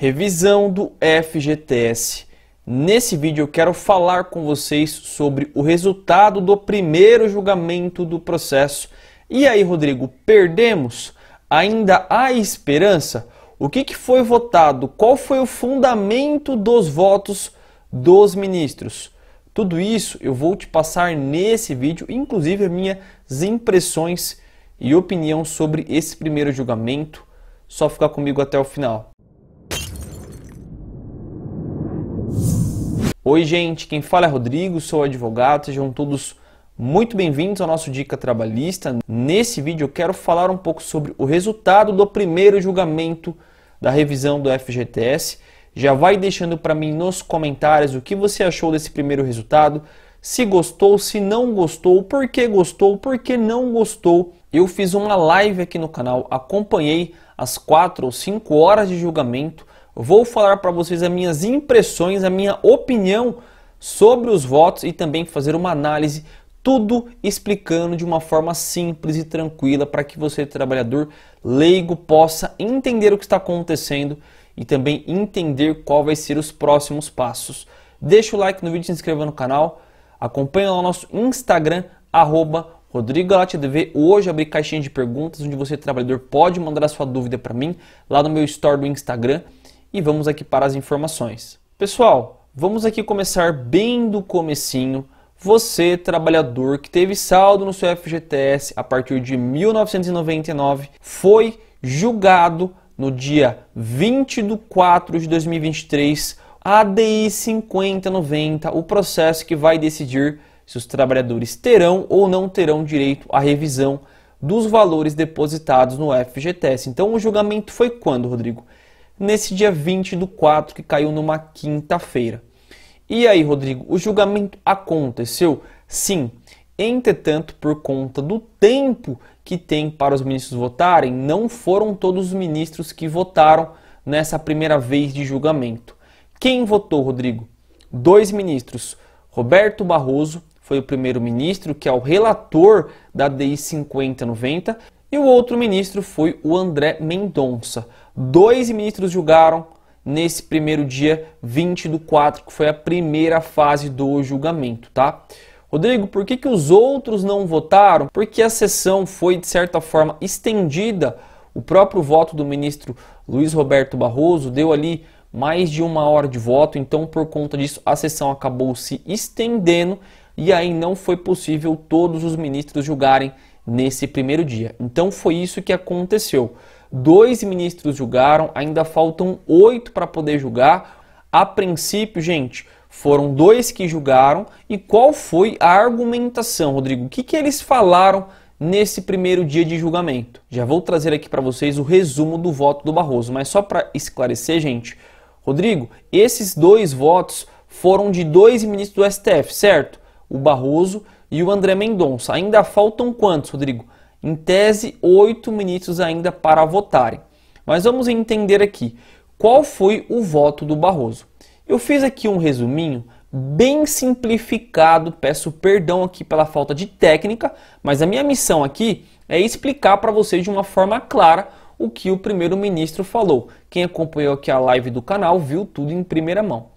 Revisão do FGTS. Nesse vídeo eu quero falar com vocês sobre o resultado do primeiro julgamento do processo. E aí, Rodrigo, perdemos? Ainda há esperança? O que, que foi votado? Qual foi o fundamento dos votos dos ministros? Tudo isso eu vou te passar nesse vídeo, inclusive as minhas impressões e opinião sobre esse primeiro julgamento. Só ficar comigo até o final. Oi, gente, quem fala é Rodrigo, sou advogado, sejam todos muito bem-vindos ao nosso Dica Trabalhista. Nesse vídeo eu quero falar um pouco sobre o resultado do primeiro julgamento da revisão do FGTS. Já vai deixando para mim nos comentários o que você achou desse primeiro resultado, se gostou, se não gostou, por que gostou, por que não gostou. Eu fiz uma live aqui no canal, acompanhei as 4 ou 5 horas de julgamento vou falar para vocês as minhas impressões, a minha opinião sobre os votos e também fazer uma análise, tudo explicando de uma forma simples e tranquila para que você, trabalhador leigo, possa entender o que está acontecendo e também entender qual vai ser os próximos passos. Deixa o like no vídeo, se inscreva no canal, acompanha lá o nosso Instagram, arroba Rodrigo TV, hoje abri caixinha de perguntas onde você, trabalhador, pode mandar a sua dúvida para mim lá no meu store do Instagram e vamos aqui para as informações. Pessoal, vamos aqui começar bem do comecinho. Você, trabalhador que teve saldo no seu FGTS a partir de 1999, foi julgado no dia 20 de 4 de 2023, ADI 5090, o processo que vai decidir se os trabalhadores terão ou não terão direito à revisão dos valores depositados no FGTS. Então, o julgamento foi quando, Rodrigo? nesse dia 20 do 4, que caiu numa quinta-feira. E aí, Rodrigo, o julgamento aconteceu? Sim. Entretanto, por conta do tempo que tem para os ministros votarem, não foram todos os ministros que votaram nessa primeira vez de julgamento. Quem votou, Rodrigo? Dois ministros. Roberto Barroso foi o primeiro ministro, que é o relator da DI 5090, e o outro ministro foi o André Mendonça. Dois ministros julgaram nesse primeiro dia 20 do 4, que foi a primeira fase do julgamento, tá? Rodrigo, por que, que os outros não votaram? Porque a sessão foi, de certa forma, estendida. O próprio voto do ministro Luiz Roberto Barroso deu ali mais de uma hora de voto, então por conta disso a sessão acabou se estendendo e aí não foi possível todos os ministros julgarem nesse primeiro dia. Então foi isso que aconteceu. Dois ministros julgaram, ainda faltam oito para poder julgar. A princípio, gente, foram dois que julgaram. E qual foi a argumentação, Rodrigo? O que, que eles falaram nesse primeiro dia de julgamento? Já vou trazer aqui para vocês o resumo do voto do Barroso, mas só para esclarecer, gente. Rodrigo, esses dois votos foram de dois ministros do STF, certo? O Barroso e o André Mendonça. Ainda faltam quantos, Rodrigo? Em tese, oito ministros ainda para votarem. Mas vamos entender aqui qual foi o voto do Barroso. Eu fiz aqui um resuminho bem simplificado, peço perdão aqui pela falta de técnica, mas a minha missão aqui é explicar para vocês de uma forma clara o que o primeiro-ministro falou. Quem acompanhou aqui a live do canal viu tudo em primeira mão.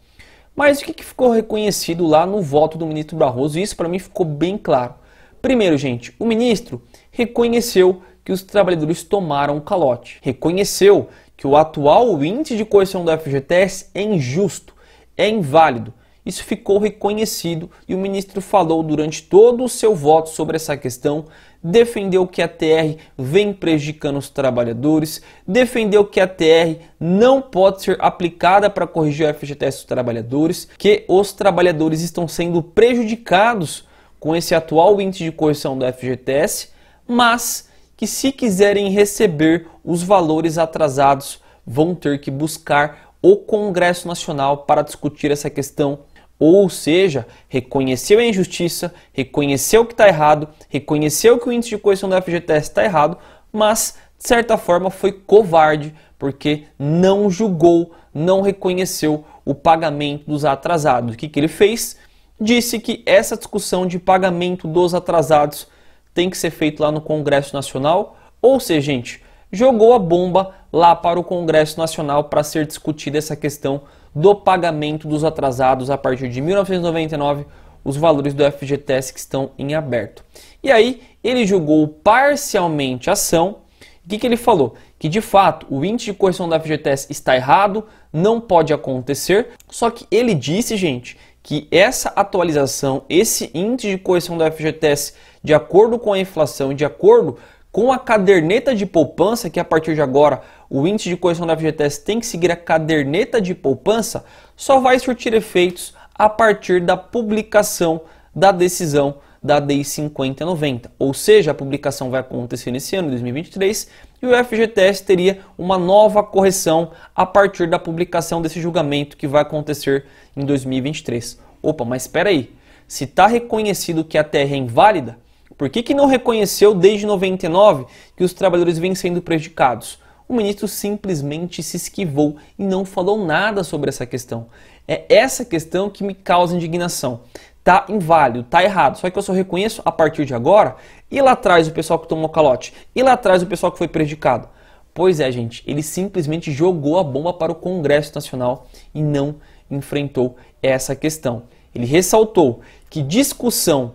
Mas o que ficou reconhecido lá no voto do ministro Barroso? Isso para mim ficou bem claro. Primeiro, gente, o ministro reconheceu que os trabalhadores tomaram o calote. Reconheceu que o atual índice de coerção do FGTS é injusto, é inválido, isso ficou reconhecido e o ministro falou durante todo o seu voto sobre essa questão, defendeu que a TR vem prejudicando os trabalhadores, defendeu que a TR não pode ser aplicada para corrigir o FGTS dos trabalhadores, que os trabalhadores estão sendo prejudicados com esse atual índice de correção do FGTS, mas que se quiserem receber os valores atrasados, vão ter que buscar o Congresso Nacional para discutir essa questão ou seja, reconheceu a injustiça, reconheceu que está errado, reconheceu que o índice de correção do FGTS está errado, mas de certa forma foi covarde porque não julgou, não reconheceu o pagamento dos atrasados. O que, que ele fez? Disse que essa discussão de pagamento dos atrasados tem que ser feita lá no Congresso Nacional. Ou seja, gente, jogou a bomba lá para o Congresso Nacional para ser discutida essa questão do pagamento dos atrasados a partir de 1999, os valores do FGTS que estão em aberto. E aí ele julgou parcialmente a ação. O que, que ele falou? Que de fato o índice de correção do FGTS está errado, não pode acontecer. Só que ele disse, gente, que essa atualização, esse índice de correção do FGTS, de acordo com a inflação, de acordo com a caderneta de poupança, que a partir de agora o índice de correção da FGTS tem que seguir a caderneta de poupança, só vai surtir efeitos a partir da publicação da decisão da DI 5090. Ou seja, a publicação vai acontecer nesse ano, 2023, e o FGTS teria uma nova correção a partir da publicação desse julgamento que vai acontecer em 2023. Opa, mas espera aí. Se está reconhecido que a terra é inválida, por que, que não reconheceu desde 99 que os trabalhadores vêm sendo prejudicados? O ministro simplesmente se esquivou e não falou nada sobre essa questão. É essa questão que me causa indignação. Tá inválido, tá errado. Só que eu só reconheço a partir de agora e lá atrás o pessoal que tomou calote, e lá atrás o pessoal que foi prejudicado. Pois é, gente, ele simplesmente jogou a bomba para o Congresso Nacional e não enfrentou essa questão. Ele ressaltou que discussão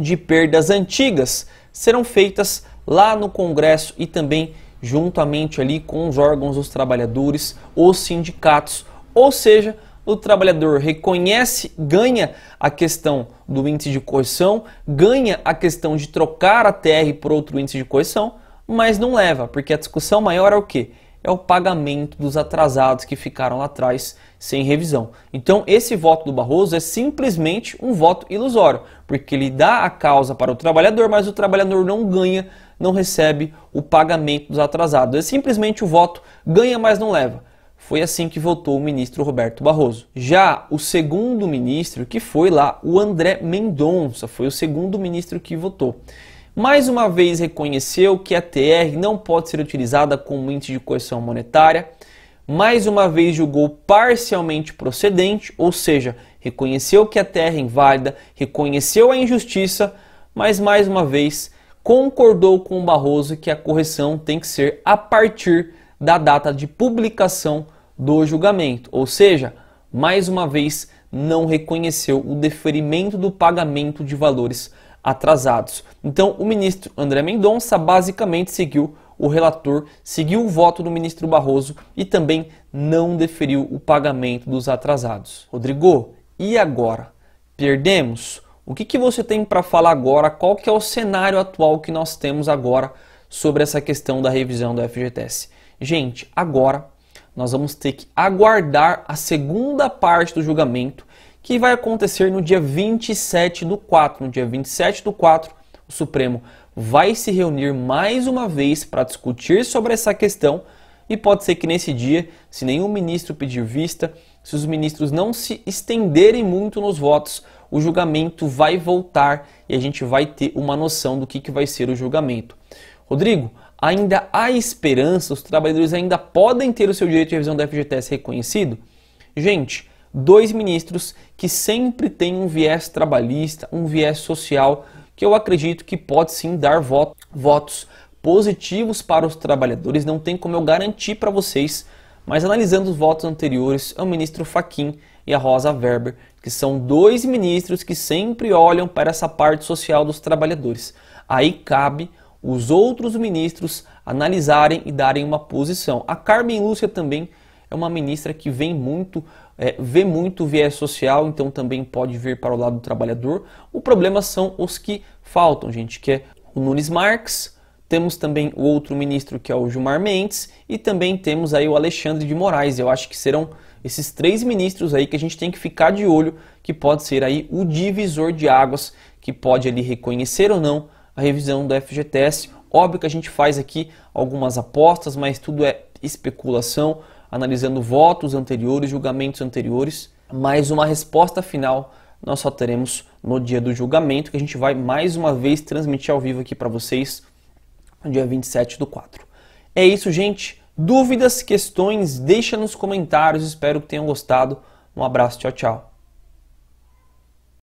de perdas antigas serão feitas lá no Congresso e também juntamente ali com os órgãos dos trabalhadores, os sindicatos. Ou seja, o trabalhador reconhece, ganha a questão do índice de coerção, ganha a questão de trocar a TR por outro índice de coerção, mas não leva, porque a discussão maior é o quê? é o pagamento dos atrasados que ficaram lá atrás sem revisão. Então, esse voto do Barroso é simplesmente um voto ilusório, porque ele dá a causa para o trabalhador, mas o trabalhador não ganha, não recebe o pagamento dos atrasados. É simplesmente o voto ganha, mas não leva. Foi assim que votou o ministro Roberto Barroso. Já o segundo ministro, que foi lá o André Mendonça, foi o segundo ministro que votou mais uma vez reconheceu que a TR não pode ser utilizada como índice de correção monetária, mais uma vez julgou parcialmente procedente, ou seja, reconheceu que a TR é inválida, reconheceu a injustiça, mas mais uma vez concordou com o Barroso que a correção tem que ser a partir da data de publicação do julgamento, ou seja, mais uma vez não reconheceu o deferimento do pagamento de valores atrasados. Então, o ministro André Mendonça basicamente seguiu o relator, seguiu o voto do ministro Barroso e também não deferiu o pagamento dos atrasados. Rodrigo, e agora? Perdemos? O que, que você tem para falar agora? Qual que é o cenário atual que nós temos agora sobre essa questão da revisão do FGTS? Gente, agora nós vamos ter que aguardar a segunda parte do julgamento que vai acontecer no dia 27 do 4. No dia 27 do 4, o Supremo vai se reunir mais uma vez para discutir sobre essa questão e pode ser que nesse dia, se nenhum ministro pedir vista, se os ministros não se estenderem muito nos votos, o julgamento vai voltar e a gente vai ter uma noção do que, que vai ser o julgamento. Rodrigo, ainda há esperança, os trabalhadores ainda podem ter o seu direito de revisão da FGTS reconhecido? Gente, dois ministros que sempre têm um viés trabalhista, um viés social, que eu acredito que pode sim dar voto, votos positivos para os trabalhadores, não tem como eu garantir para vocês, mas analisando os votos anteriores, é o ministro Faquim e a Rosa Weber, que são dois ministros que sempre olham para essa parte social dos trabalhadores. Aí cabe os outros ministros analisarem e darem uma posição. A Carmen Lúcia também é uma ministra que vem muito, é, vê muito viés social, então também pode vir para o lado do trabalhador. O problema são os que faltam, gente, que é o Nunes Marques, temos também o outro ministro que é o Gilmar Mendes e também temos aí o Alexandre de Moraes. Eu acho que serão esses três ministros aí que a gente tem que ficar de olho, que pode ser aí o divisor de águas, que pode ali reconhecer ou não a revisão do FGTS. Óbvio que a gente faz aqui algumas apostas, mas tudo é especulação analisando votos anteriores, julgamentos anteriores, mas uma resposta final nós só teremos no dia do julgamento, que a gente vai mais uma vez transmitir ao vivo aqui para vocês no dia 27 do 4. É isso, gente. Dúvidas, questões, deixa nos comentários. Espero que tenham gostado. Um abraço, tchau, tchau.